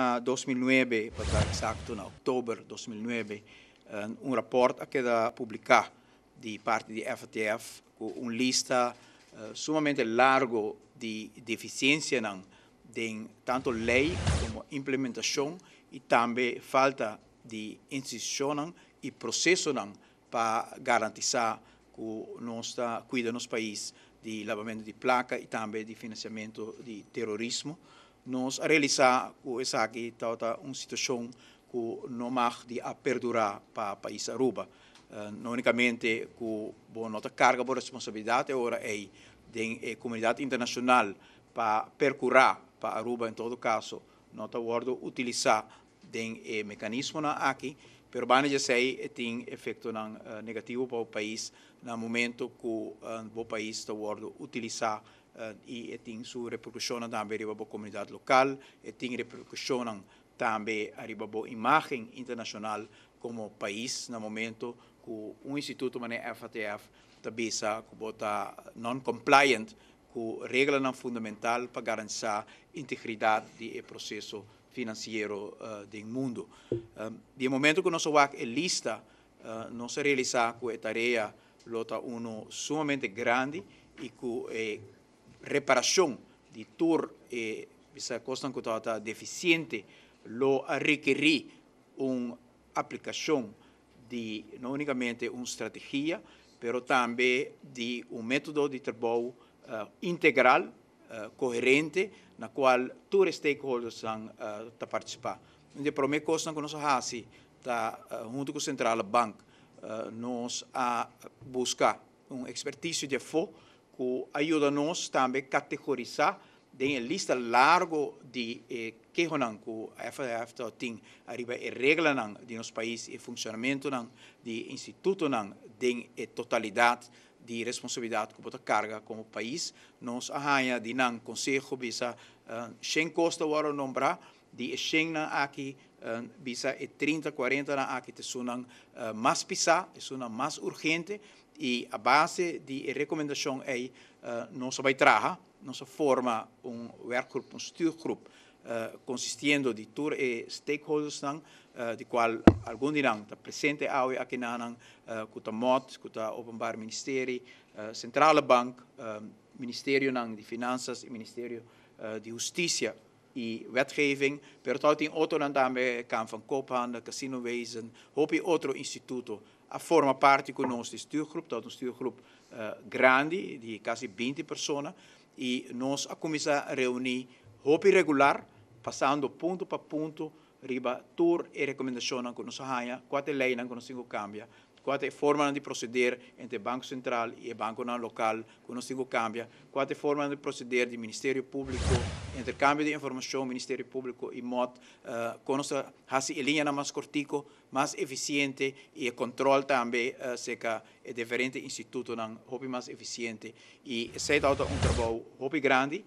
Ah, em 2009, para estar exacto, outubro de 2009, eh, um relatório que era publicado de parte da FTF com uma lista uh, sumamente largo de deficiências de tanto lei como implementação e também falta de instituição e processo para garantizar que nós cuidamos nos país de lavamento de placa e também de financiamento de terrorismo nós realizar o aqui toda uma situação que não mais de a perdurar para o país Aruba. Uh, eh, não unicamente com boa nota carga, boa responsabilidade, agora é da comunidade internacional para percurar para Aruba, em todo caso, nota acordo utilizar de eh, mecanismo na aqui, mas bana já sei eh, tem efeito uh, eh, negativo para o país no momento que uh, o país está acordo utilizar eh, e e ting su repercussione também para bo comunidade local e ting repercussão também para bo imagem internacional como país no momento que um instituto mané FATF está não non compliant com regra não fundamental para garantir integridade do processo financeiro uh, do mundo. Um, momento momento que nosso WAC é lista, uh, não se realiza com a tarefa lota uno sumamente grande e que reparação de tur e eh, essa coisa que está deficiente, lo requerí una aplicação de não unicamente uma estratégia, pero também de um método de trabalho uh, eh, integral, uh, na qual todos os stakeholders han uh, eh, participado. De primeira coisa que nós fazemos, tá, junto com o Central Bank, nós a buscar um expertise de foco o ajuda-nos também a categorizar tem uma lista larga de eh, que o que tem arriba eh, regra de nosso país e eh, funcionamento não de instituto não tem a totalidade de eh, responsabilidade que bota carga como país nós arranha de não consejo bisa uh, sem costa o nombrar de Schengen aqui Eh, visa e 30, 40 na aquí son más uh, más pisar, es una urgente y a base de recomendación, é uh, eh, não se a trabajar, no se forma un werkgrup un stuurgroep, consistiendo eh, consistiendo de todos e stakeholders de cual algún dirão está presente ao aquí, na nan, uh, com MOT, com la Openbaar Ministério, uh, Centrale Bank, uh, de Finanzas y ministerio uh, de Justicia, die wetgeving. Pertouting Autoland daarmee kan van koophandel, casinowezen, hopi otro instituto. A forma parte con nostra stuurgroep, dat is een stuurgroep uh, grandi, di quasi 20 persone. E nós a a reunir hopi regular, passando ponto para ponto, riba tour e recomendações que nos arranha, quatro leis que nos cambia, quatro formas de proceder entre Banco Central e Banco Local que nos cambia, quatro formas de proceder do Ministério Público, intercâmbio de informação, Ministério Público e MOT, uh, com nossa linha mais cortico, mais eficiente e o controle também uh, eh, seca é diferente instituto não mais eficiente e sei dá um trabalho hobby grande